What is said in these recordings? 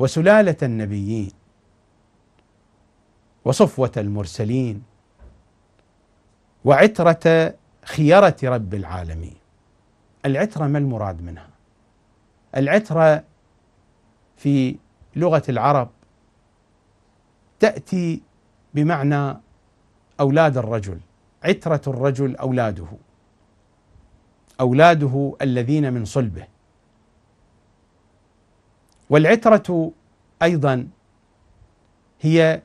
وسلاله النبيين وصفوه المرسلين وعتره خيره رب العالمين العتره ما المراد منها العتره في لغه العرب تاتي بمعنى اولاد الرجل عتره الرجل اولاده اولاده الذين من صلبه والعترة أيضا هي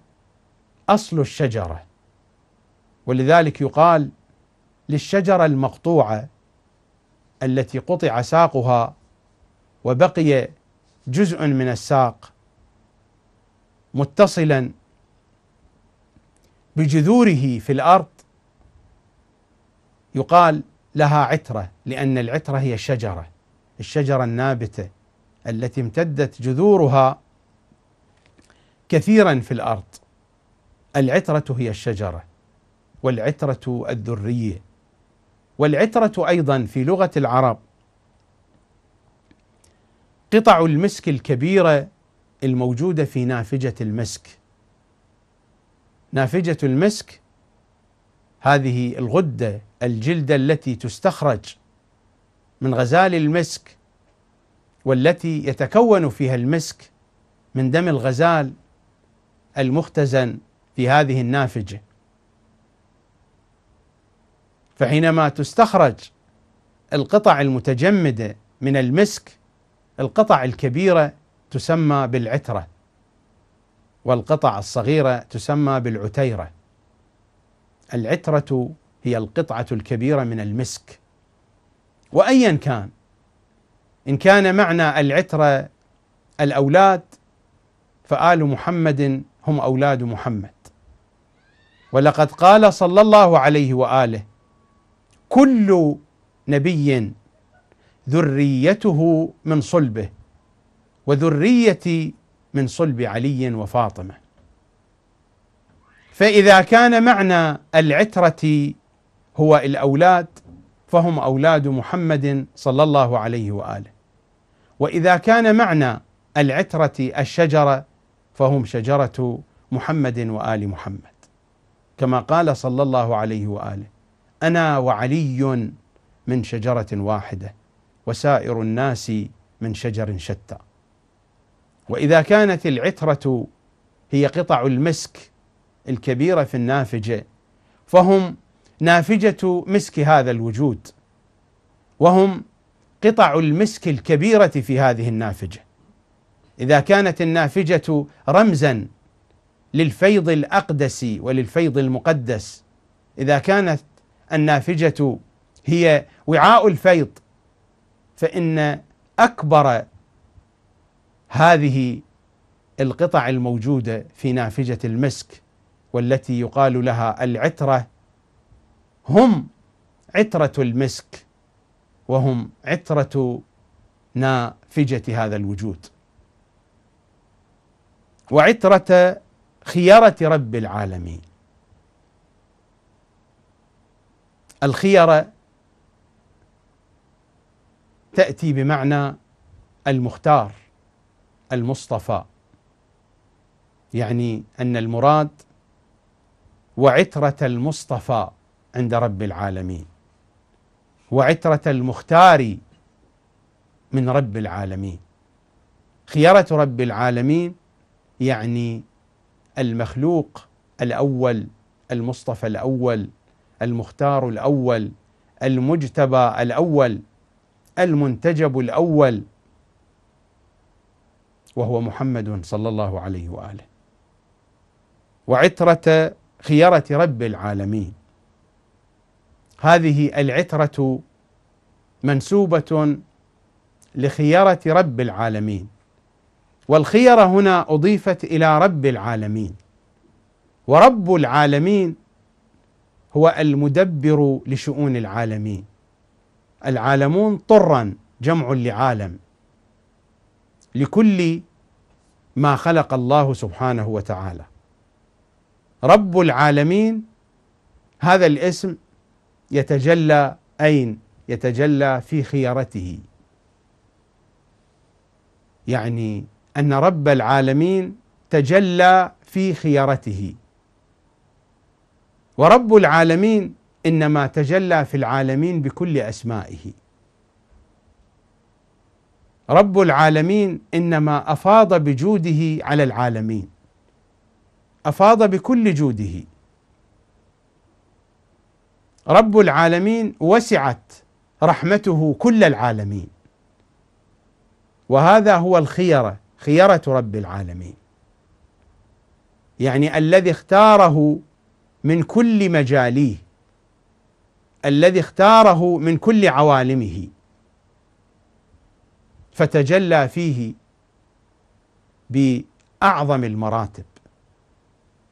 أصل الشجرة ولذلك يقال للشجرة المقطوعة التي قطع ساقها وبقي جزء من الساق متصلا بجذوره في الارض يقال لها عتره لان العتره هي الشجره الشجره النابته التي امتدت جذورها كثيرا في الارض العتره هي الشجره والعتره الذريه والعتره ايضا في لغه العرب قطع المسك الكبيره الموجوده في نافجه المسك نافجه المسك هذه الغده الجلده التي تستخرج من غزال المسك والتي يتكون فيها المسك من دم الغزال المختزن في هذه النافجه فحينما تستخرج القطع المتجمده من المسك القطع الكبيره تسمى بالعتره والقطع الصغيره تسمى بالعتيره العتره هي القطعه الكبيره من المسك وايا كان إن كان معنى العترة الأولاد فآل محمد هم أولاد محمد ولقد قال صلى الله عليه وآله كل نبي ذريته من صلبه وذريتي من صلب علي وفاطمه فاذا كان معنى العتره هو الاولاد فهم اولاد محمد صلى الله عليه واله واذا كان معنى العتره الشجره فهم شجره محمد وال محمد كما قال صلى الله عليه واله انا وعلي من شجره واحده وسائر الناس من شجر شتى واذا كانت العتره هي قطع المسك الكبيره في النافجه فهم نافجه مسك هذا الوجود وهم قطع المسك الكبيرة في هذه النافجة إذا كانت النافجة رمزا للفيض الأقدس وللفيض المقدس إذا كانت النافجة هي وعاء الفيض فإن أكبر هذه القطع الموجودة في نافجة المسك والتي يقال لها العترة هم عترة المسك وهم عطرة نافجة هذا الوجود وعطرة خيارة رب العالمين الخيرة تأتي بمعنى المختار المصطفى يعني أن المراد وعطرة المصطفى عند رب العالمين وعترة المختار من رب العالمين خيرة رب العالمين يعني المخلوق الأول المصطفى الأول المختار الأول المجتبى الأول المنتجب الأول وهو محمد صلى الله عليه وآله وعترة خيرة رب العالمين هذه العترة منسوبة لخيرة رب العالمين والخيرة هنا أضيفت إلى رب العالمين ورب العالمين هو المدبر لشؤون العالمين العالمون طرا جمع لعالم لكل ما خلق الله سبحانه وتعالى رب العالمين هذا الاسم يتجلى أين؟ يتجلى في خيارته يعني أن رب العالمين تجلى في خيارته ورب العالمين إنما تجلى في العالمين بكل أسمائه رب العالمين إنما أفاض بجوده على العالمين أفاض بكل جوده رب العالمين وسعت رحمته كل العالمين وهذا هو الخيره خيره رب العالمين يعني الذي اختاره من كل مجاليه الذي اختاره من كل عوالمه فتجلى فيه باعظم المراتب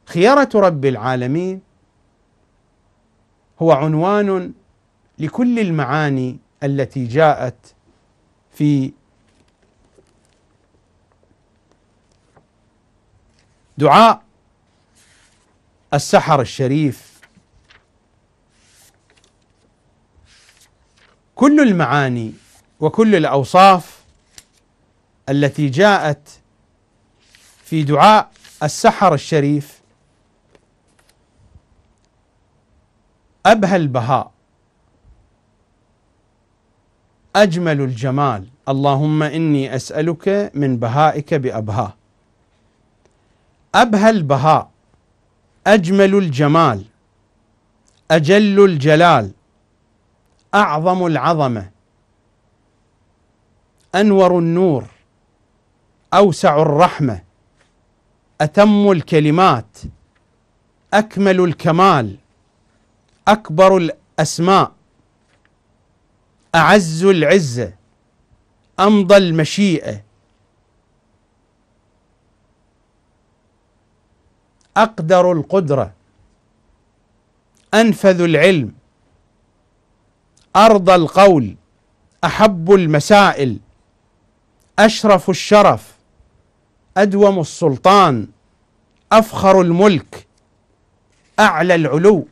خيره رب العالمين هو عنوان لكل المعاني التي جاءت في دعاء السحر الشريف كل المعاني وكل الاوصاف التي جاءت في دعاء السحر الشريف أبهى البهاء أجمل الجمال اللهم إني أسألك من بهائك بأبهى أبهى البهاء أجمل الجمال أجل الجلال أعظم العظمة أنور النور أوسع الرحمة أتم الكلمات أكمل الكمال أكبر الأسماء أعز العزة أمضى المشيئة أقدر القدرة أنفذ العلم أرضى القول أحب المسائل أشرف الشرف أدوم السلطان أفخر الملك أعلى العلو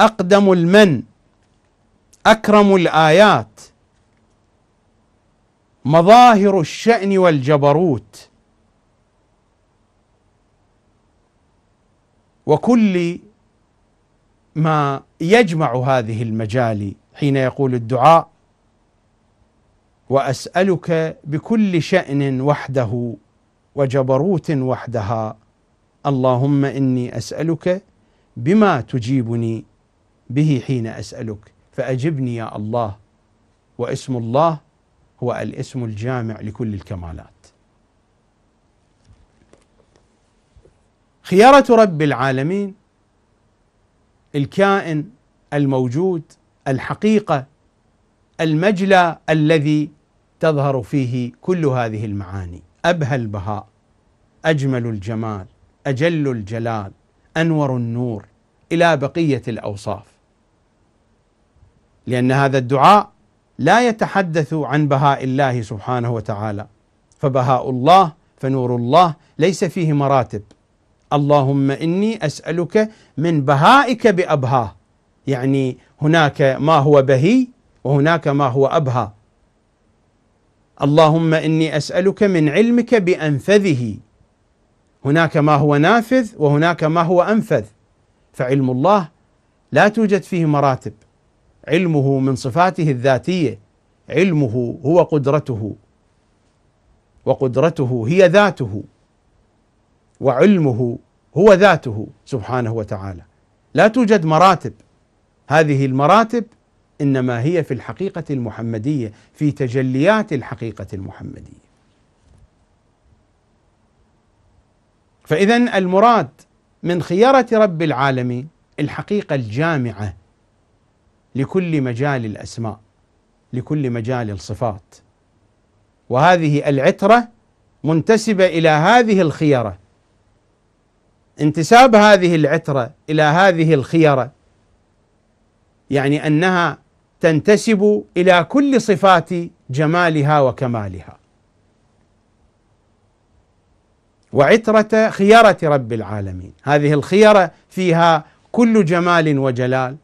أقدم المن أكرم الآيات مظاهر الشأن والجبروت وكل ما يجمع هذه المجالي حين يقول الدعاء واسالك بكل شان وحده وجبروت وحدها اللهم اني اسالك بما تجيبني به حين اسالك فاجبني يا الله واسم الله هو الاسم الجامع لكل الكمالات خيارة رب العالمين الكائن الموجود الحقيقة المجلى الذي تظهر فيه كل هذه المعاني أبهى البهاء أجمل الجمال أجل الجلال أنور النور إلى بقية الأوصاف لأن هذا الدعاء لا يتحدث عن بهاء الله سبحانه وتعالى فبهاء الله فنور الله ليس فيه مراتب اللهم إني أسألك من بهائك بأبهاه يعني هناك ما هو بهي وهناك ما هو أبهى اللهم إني أسألك من علمك بأنفذه هناك ما هو نافذ وهناك ما هو أنفذ فعلم الله لا توجد فيه مراتب علمه من صفاته الذاتيه علمه هو قدرته وقدرته هي ذاته وعلمه هو ذاته سبحانه وتعالى لا توجد مراتب هذه المراتب انما هي في الحقيقه المحمديه في تجليات الحقيقه المحمديه فاذا المراد من خيره رب العالمين الحقيقه الجامعه لكل مجال الاسماء لكل مجال الصفات وهذه العتره منتسبه الى هذه الخيره انتساب هذه العتره الى هذه الخيره يعني انها تنتسب الى كل صفات جمالها وكمالها وعتره خيره رب العالمين هذه الخيره فيها كل جمال وجلال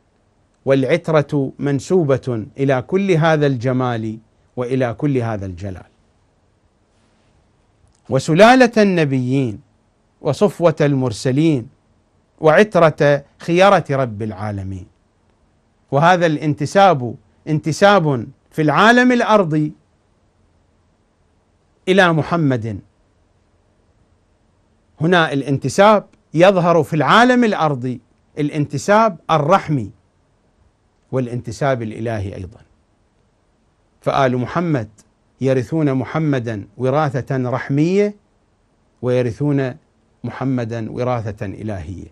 والعترة منسوبة إلى كل هذا الجمال وإلى كل هذا الجلال وسلالة النبيين وصفوة المرسلين وعترة خيرة رب العالمين وهذا الانتساب انتساب في العالم الأرضي إلى محمد هنا الانتساب يظهر في العالم الأرضي الانتساب الرحمي والانتساب الالهي ايضا. فآل محمد يرثون محمدا وراثة رحمية ويرثون محمدا وراثة إلهية.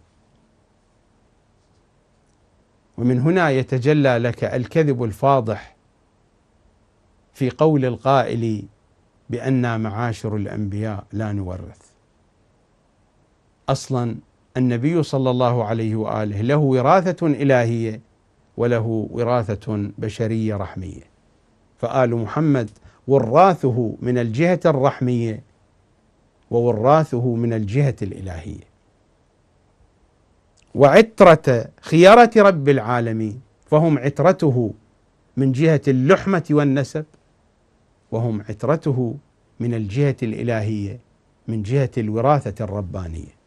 ومن هنا يتجلى لك الكذب الفاضح في قول القائل بأن معاشر الأنبياء لا نورث. أصلا النبي صلى الله عليه وآله له وراثة إلهية وله وراثة بشرية رحمية فآل محمد وراثه من الجهة الرحمية ووراثه من الجهة الإلهية وعترة خيارة رب العالمين فهم عترته من جهة اللحمة والنسب وهم عترته من الجهة الإلهية من جهة الوراثة الربانية